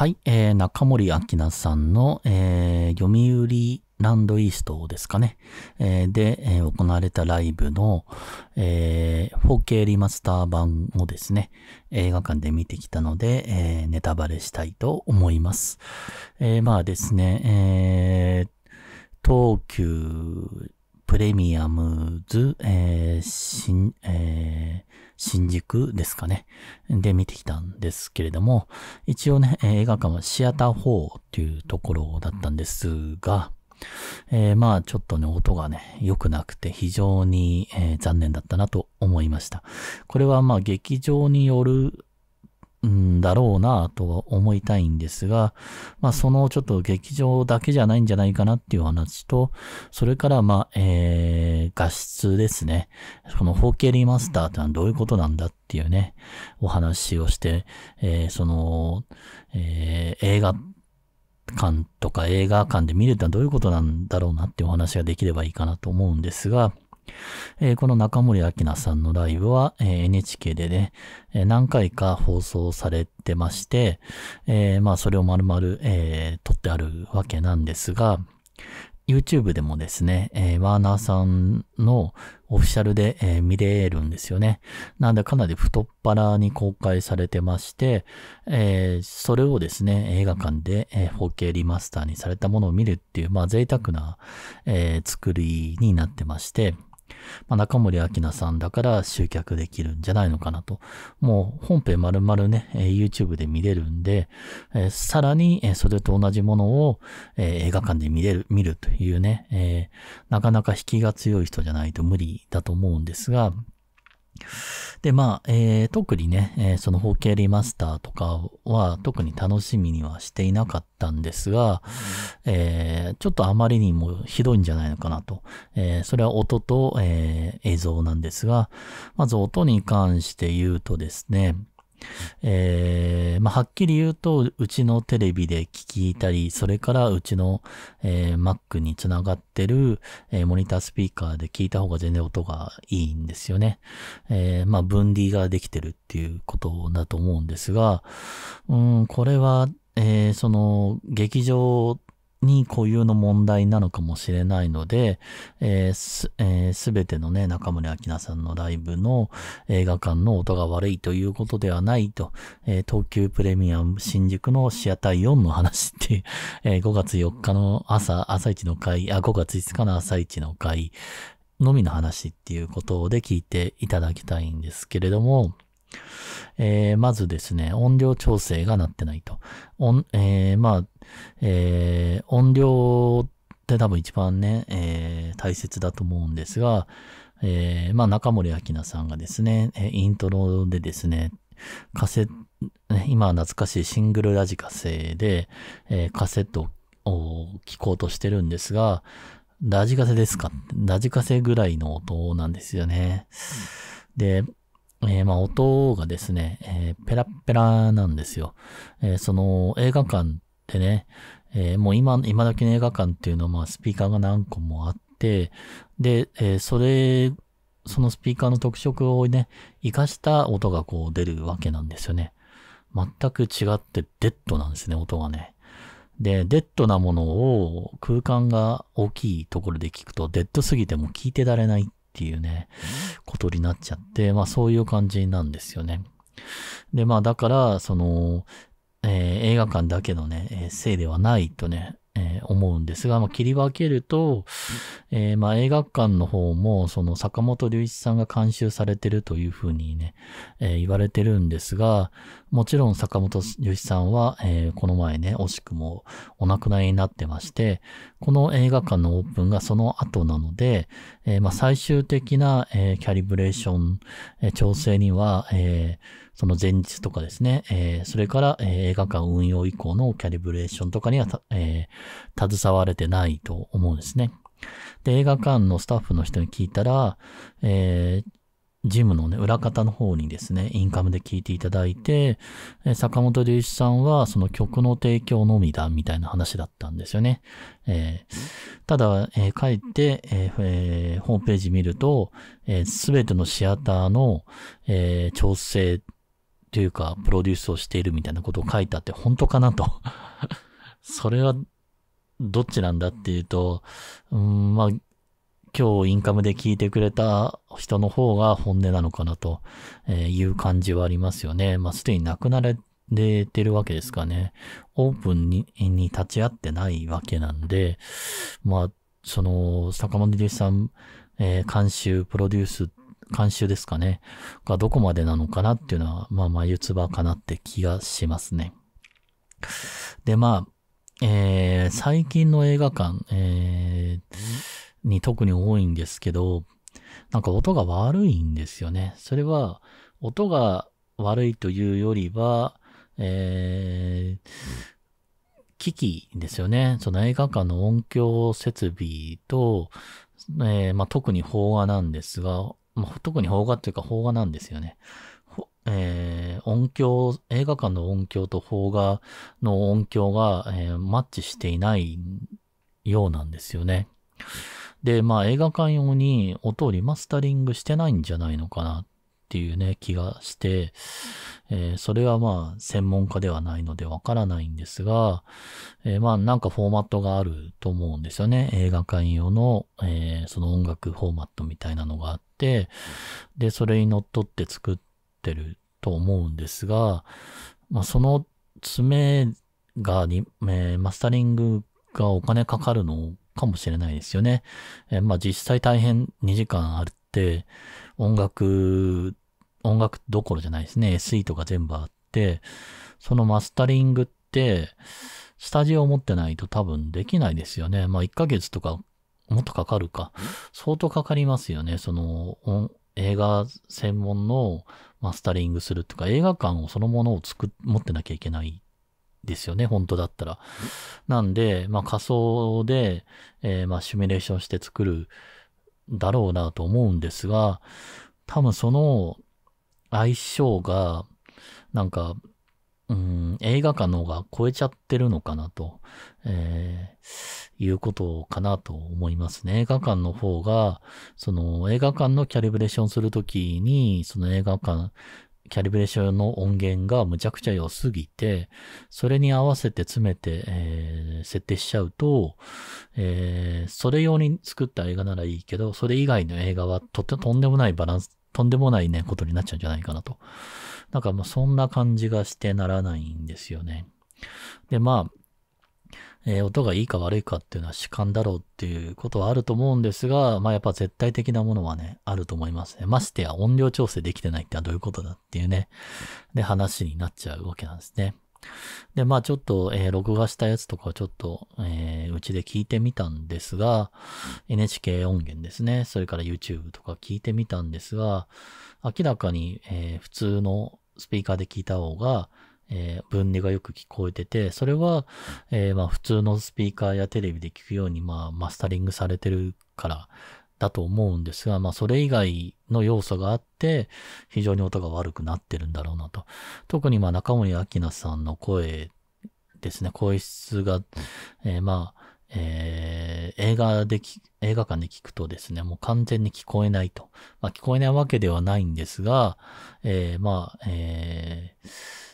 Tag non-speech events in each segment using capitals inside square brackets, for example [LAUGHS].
はい、えー、中森明菜さんの、えー、読売ランドイーストですかね。えー、で、えー、行われたライブの、えー、4K リマスター版をですね、映画館で見てきたので、えー、ネタバレしたいと思います。えー、まあですね、えー、東急プレミアムズ、えー、新、えー、新宿ですかね。で見てきたんですけれども、一応ね、映画館はシアター4っていうところだったんですが、えー、まあちょっとね、音がね、良くなくて非常に、えー、残念だったなと思いました。これはまあ劇場によるんだろうなとは思いたいんですが、まあそのちょっと劇場だけじゃないんじゃないかなっていう話と、それからまあ、えー、画質ですね。この 4K リマスターってのはどういうことなんだっていうね、お話をして、えー、その、えー、映画館とか映画館で見るってのはどういうことなんだろうなっていうお話ができればいいかなと思うんですが、えー、この中森明菜さんのライブは、えー、NHK でね、えー、何回か放送されてまして、えー、まあそれを丸々、えー、撮ってあるわけなんですが、YouTube でもですね、えー、ワーナーさんのオフィシャルで、えー、見れるんですよね。なんでかなり太っ腹に公開されてまして、えー、それをですね、映画館で、え 4K リマスターにされたものを見るっていう、まあ贅沢な、え作りになってまして、まあ、中森明菜さんだから集客できるんじゃないのかなと。もう本編丸々ね、YouTube で見れるんで、えー、さらに、えー、それと同じものを、えー、映画館で見れる、見るというね、えなかなか引きが強い人じゃないと無理だと思うんですが、で、まあ、えー、特にね、えー、その方形リマスターとかは特に楽しみにはしていなかったんですが、えー、ちょっとあまりにもひどいんじゃないのかなと。えそれは音と、え映像なんですが、まず音に関して言うとですね、えー、まあ、はっきり言うと、うちのテレビで聞いたり、それからうちの、えー、Mac につながってる、えー、モニタースピーカーで聞いた方が全然音がいいんですよね。えまあ、分離ができてるっていうことだと思うんですが、うん、これは、えその、劇場に固有の問題なのかもしれないので、えー、す、えー、べてのね、中森明菜さんのライブの映画館の音が悪いということではないと、えー、東急プレミアム新宿のシアター4の話っていう、[LAUGHS] えー、5月4日の朝、朝一の会、あ、5月5日の朝一の会のみの話っていうことで聞いていただきたいんですけれども、えー、まずですね、音量調整がなってないと。えー、まあ、えー、音量って多分一番ね、えー、大切だと思うんですが、えー、まあ中森明菜さんがですね、イントロでですね、カセ今は懐かしいシングルラジカセで、えー、カセットを聴こうとしてるんですが、ラジカセですかラジカセぐらいの音なんですよね。で、えー、まあ音がですね、えー、ペラペラなんですよ。えー、その映画館でね、えー、もう今、今けの映画館っていうのは、まあ、スピーカーが何個もあって、で、えー、それ、そのスピーカーの特色をね、活かした音がこう出るわけなんですよね。全く違ってデッドなんですね、音がね。で、デッドなものを空間が大きいところで聞くと、デッドすぎても聞いてられないっていうね、ことになっちゃって、まあそういう感じなんですよね。で、まあだから、その、えー、映画館だけのね、えー、せいではないとね、えー、思うんですが、まあ、切り分けると、えー、まあ、映画館の方も、その坂本龍一さんが監修されてるというふうにね、えー、言われてるんですが、もちろん坂本龍一さんは、えこの前ね、惜しくもお亡くなりになってまして、この映画館のオープンがその後なので、えー、まあ最終的な、えー、キャリブレーション、えー、調整には、えー、その前日とかですね、えー、それから、えー、映画館運用以降のキャリブレーションとかにはえー、携われてないと思うんですね。で、映画館のスタッフの人に聞いたら、えー、ジムのね、裏方の方にですね、インカムで聞いていただいて、坂本龍一さんはその曲の提供のみだみたいな話だったんですよね。えー、ただ、えー、書いて、えー、ホームページ見ると、す、べ、てのシアターの、えー、調整というか、プロデュースをしているみたいなことを書いたって本当かなと [LAUGHS] それは、どっちなんだっていうと、うん、まあ、今日インカムで聞いてくれた人の方が本音なのかなという感じはありますよね。まあ、すでに亡くなられてるわけですかね。オープンに立ち会ってないわけなんで、まあ、その、坂本龍一さん、えー、監修、プロデュース、監修ですかね。がどこまでなのかなっていうのは、まあ、眉唾かなって気がしますね。で、まあ、えー、最近の映画館、えーに特に多いんですけど、なんか音が悪いんですよね。それは、音が悪いというよりは、えー、機器ですよね。その映画館の音響設備と、えー、まあ、特に邦画なんですが、まあ、特に邦画っていうか邦画なんですよね。えー、音響、映画館の音響と邦画の音響が、えー、マッチしていないようなんですよね。で、まあ映画館用に音をリマスタリングしてないんじゃないのかなっていうね、気がして、えー、それはまあ専門家ではないのでわからないんですが、えー、まあなんかフォーマットがあると思うんですよね。映画館用の、えー、その音楽フォーマットみたいなのがあって、で、それにのっとって作ってると思うんですが、まあその爪がに、えマスタリングがお金かかるのかもしれないですよね。えまあ実際大変2時間あるって、音楽、音楽どころじゃないですね。SE とか全部あって、そのマスタリングって、スタジオを持ってないと多分できないですよね。まあ1ヶ月とかもっとかかるか。相当かかりますよね。その、映画専門のマスタリングするとか、映画館をそのものを作、持ってなきゃいけないですよね、本当だったら。なんで、まあ仮想で、えー、まあシミュレーションして作るだろうなと思うんですが、多分その相性が、なんか、うん、映画館の方が超えちゃってるのかなと、えー、いうことかなと思いますね。映画館の方が、その映画館のキャリブレーションするときに、その映画館キャリブレーションの音源がむちゃくちゃ良すぎて、それに合わせて詰めて、えー、設定しちゃうと、えー、それ用に作った映画ならいいけど、それ以外の映画はとてとんでもないバランス、とんでもないね、ことになっちゃうんじゃないかなと。なんかもうそんな感じがしてならないんですよね。で、まあ、えー、音がいいか悪いかっていうのは主観だろうっていうことはあると思うんですが、まあやっぱ絶対的なものはね、あると思いますね。ましてや音量調整できてないってのはどういうことだっていうね、で話になっちゃうわけなんですね。で、まあちょっと、えー、録画したやつとかちょっと、えー、うちで聞いてみたんですが、NHK 音源ですね。それから YouTube とか聞いてみたんですが、明らかに、えー、普通のスピーカーで聞いた方が、えー、分離がよく聞こえてて、それは、えー、まあ普通のスピーカーやテレビで聞くように、まあマスタリングされてるからだと思うんですが、まあそれ以外の要素があって、非常に音が悪くなってるんだろうなと。特にまあ中森明菜さんの声ですね、声質が、えー、まあ、えー、映画で映画館で聞くとですね、もう完全に聞こえないと。まあ、聞こえないわけではないんですが、えー、まあ、えー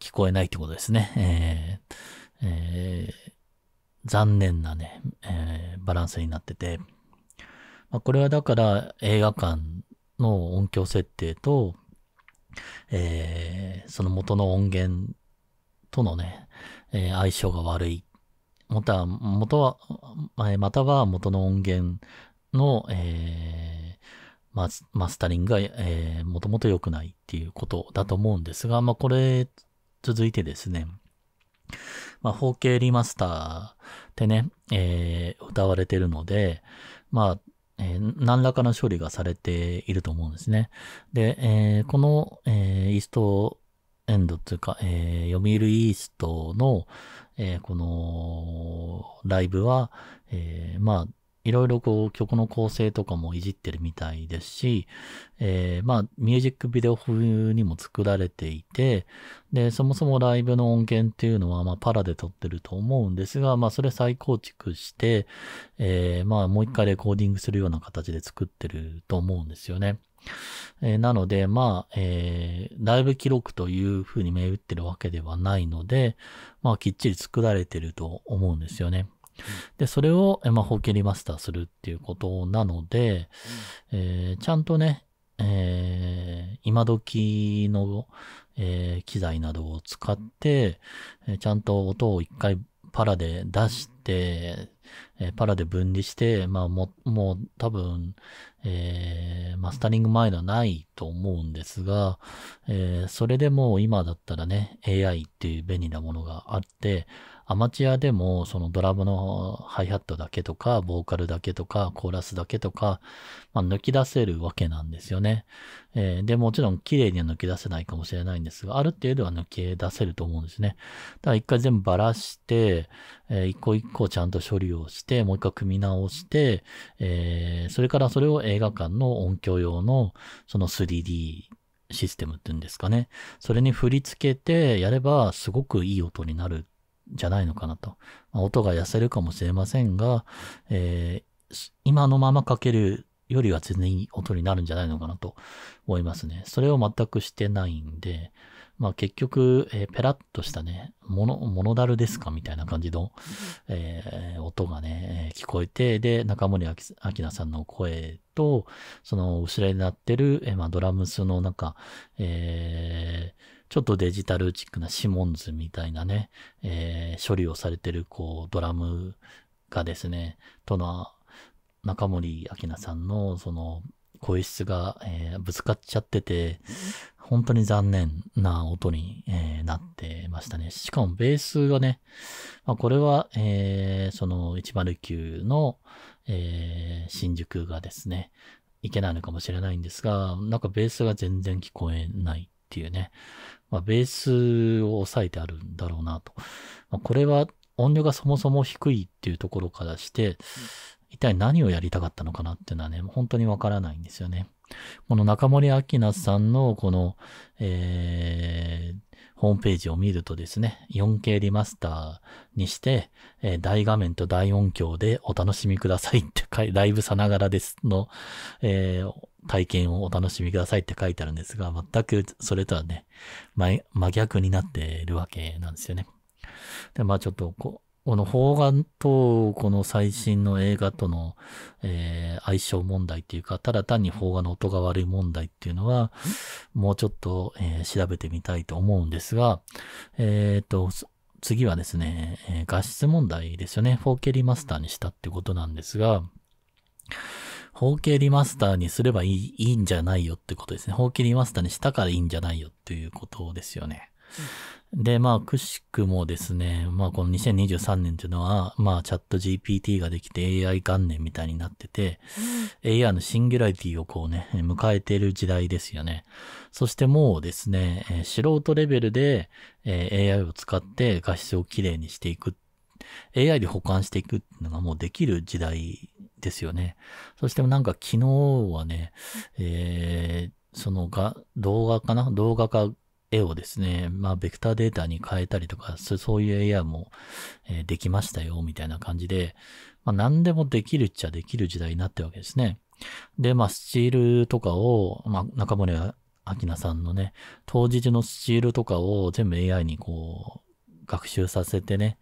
聞こえないってことですね。えーえー、残念なね、えー、バランスになってて。まあ、これはだから映画館の音響設定と、えー、その元の音源とのね、えー、相性が悪い。または、元は、または元の音源の、えー、マスタリングが、えー、もともと良くないっていうことだと思うんですが、まあ、これ続いてですね、まあ、方リマスターってね、えー、歌われてるので、まあ、えー、何らかの処理がされていると思うんですね。で、えー、この、えー、イーストエンドというか、えー、読売イーストの、えー、このライブは、えー、まあ、いろいろこう曲の構成とかもいじってるみたいですし、えー、まあミュージックビデオ風にも作られていて、で、そもそもライブの音源っていうのはまあパラで撮ってると思うんですが、まあそれ再構築して、えー、まあもう一回レコーディングするような形で作ってると思うんですよね。えー、なので、まあ、えー、ライブ記録というふうに銘打ってるわけではないので、まあ、きっちり作られてると思うんですよね。で、それを、まあ、法系リマスターするっていうことなので、えー、ちゃんとね、えー、今時の、えー、機材などを使って、えー、ちゃんと音を一回パラで出して、えー、パラで分離して、まあも、もう多分、えー、マスタリング前ではないと思うんですが、えー、それでも今だったらね、AI っていう便利なものがあって、アマチュアでも、そのドラムのハイハットだけとか、ボーカルだけとか、コーラスだけとか、まあ、抜き出せるわけなんですよね。えー、で、もちろん綺麗には抜け出せないかもしれないんですが、ある程度は抜け出せると思うんですね。だから一回全部ばらして、えー、一個一個ちゃんと処理をして、もう一回組み直して、えー、それからそれを映画館の音響用の、その 3D システムっていうんですかね。それに振り付けてやればすごくいい音になるじゃないのかなと。まあ、音が痩せるかもしれませんが、えー、今のままかけるよりは全然いい音になるんじゃないのかなと思いますね。それを全くしてないんで、まあ結局、えー、ペラッとしたね、モノ、モノダルですかみたいな感じの、えー、音がね、聞こえて、で、中森明菜さんの声と、その後ろになってる、えー、まあドラムスのなんか、えーちょっとデジタルチックなシモンズみたいなね、えー、処理をされてる、こう、ドラムがですね、との、中森明菜さんの、その、声質が、えー、ぶつかっちゃってて、本当に残念な音に、えー、なってましたね。しかもベースがね、まあ、これは、えー、その109の、えー、新宿がですね、いけないのかもしれないんですが、なんかベースが全然聞こえないっていうね、まあ、ベースを抑えてあるんだろうなと。まあ、これは音量がそもそも低いっていうところからして、一体何をやりたかったのかなっていうのはね、本当にわからないんですよね。この中森明菜さんのこの、えー、ホームページを見るとですね、4K リマスターにして、えー、大画面と大音響でお楽しみくださいってライブさながらですの、えー、体験をお楽しみくださいって書いてあるんですが、全くそれとはね、真逆になっているわけなんですよね。で、まあちょっとこう、この邦画とこの最新の映画との、えー、相性問題っていうか、ただ単に邦画の音が悪い問題っていうのは、もうちょっと、えー、調べてみたいと思うんですが、えっ、ー、と、次はですね、え画質問題ですよね。4K リマスターにしたってことなんですが、4K リマスターにすればいいいいんじゃないよってことですね。4K リマスターにしたからいいんじゃないよっていうことですよね。うんで、まあ、くしくもですね、まあ、この2023年というのは、まあ、チャット GPT ができて AI 元年みたいになってて、AI のシンギュラリティをこうね、迎えている時代ですよね。そしてもうですね、えー、素人レベルで、えー、AI を使って画質をきれいにしていく。AI で保管していくっていうのがもうできる時代ですよね。そしてなんか昨日はね、えー、そのが動画かな動画化絵をですね、まあ、ベクターデータに変えたりとか、そういう AI も、えー、できましたよ、みたいな感じで、まあ、何でもできるっちゃできる時代になってるわけですね。で、まあ、スチールとかを、まあ、中森明菜さんのね、当日のスチールとかを全部 AI にこう、学習させてね、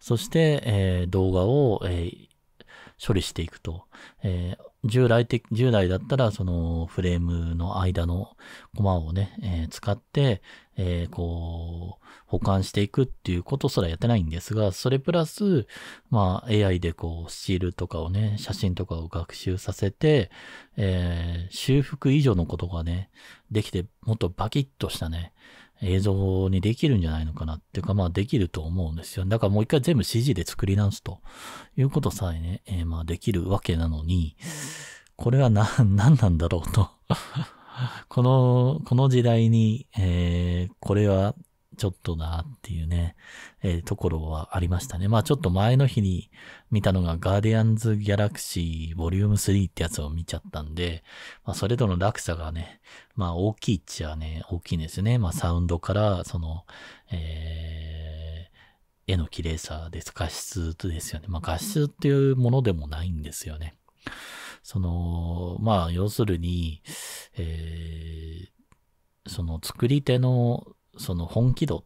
そして、えー、動画を、えー、処理していくと。えー従来的、従来だったら、そのフレームの間のコマをね、えー、使って、えー、こう、保管していくっていうことすらやってないんですが、それプラス、まあ、AI でこう、スチールとかをね、写真とかを学習させて、えー、修復以上のことがね、できて、もっとバキッとしたね、映像にできるんじゃないのかなっていうか、まあできると思うんですよ。だからもう一回全部 CG で作り直すということさえね、えー、まあできるわけなのに、これはな、[LAUGHS] 何なんだろうと [LAUGHS] この、この時代に、えー、これはちょっとなっていうね、えー、ところはありましたね。まあちょっと前の日に見たのがガーディアンズ・ギャラクシーボリューム3ってやつを見ちゃったんで、まあそれとの落差がね、まあ大きいっちゃね、大きいんですよね。まあサウンドから、その、えー、絵の綺麗さです。画質ですよね。まあ画質っていうものでもないんですよね。その、まあ要するに、えー、その作り手のその本気度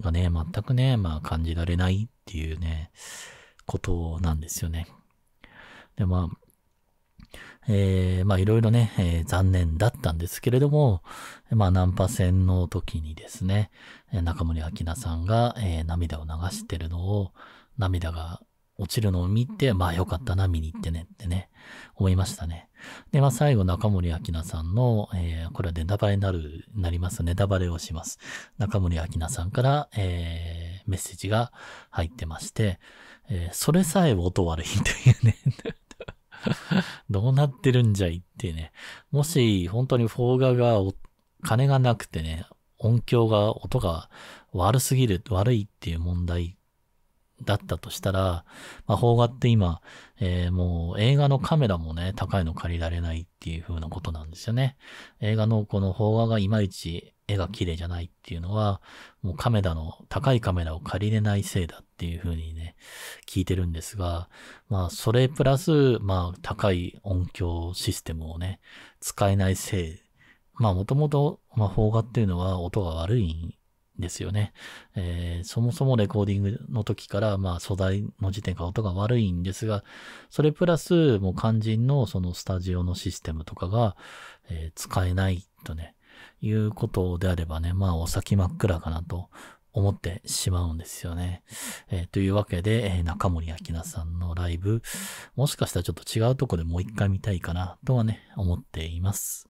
がね、全くね、まあ感じられないっていうね、ことなんですよね。で、まあ、えー、まあいろいろね、えー、残念だったんですけれども、まあナンパ戦の時にですね、中森明菜さんが、えー、涙を流してるのを、涙が落ちるのを見て、まあよかったな、見に行ってねってね、思いましたね。で、まあ最後、中森明菜さんの、えー、これはネタバレになる、なります。ネタバレをします。中森明菜さんから、えー、メッセージが入ってまして、えー、それさえ音悪いというね [LAUGHS] どうなってるんじゃいってね。もし、本当にフォーガが、金がなくてね、音響が、音が悪すぎる、悪いっていう問題だったとしたら、まあ、邦画って今、えー、もう映画のカメラもね、高いの借りられないっていう風なことなんですよね。映画のこの邦画がいまいち絵が綺麗じゃないっていうのは、もうカメラの、高いカメラを借りれないせいだっていう風にね、聞いてるんですが、まあ、それプラス、まあ、高い音響システムをね、使えないせいまあもともと、まあ、邦画っていうのは音が悪いですよね。えー、そもそもレコーディングの時から、まあ、素材の時点から音が悪いんですが、それプラス、もう肝心のそのスタジオのシステムとかが、えー、使えないとね、いうことであればね、まあ、お先真っ暗かなと思ってしまうんですよね。えー、というわけで、え中森明菜さんのライブ、もしかしたらちょっと違うとこでもう一回見たいかなとはね、思っています。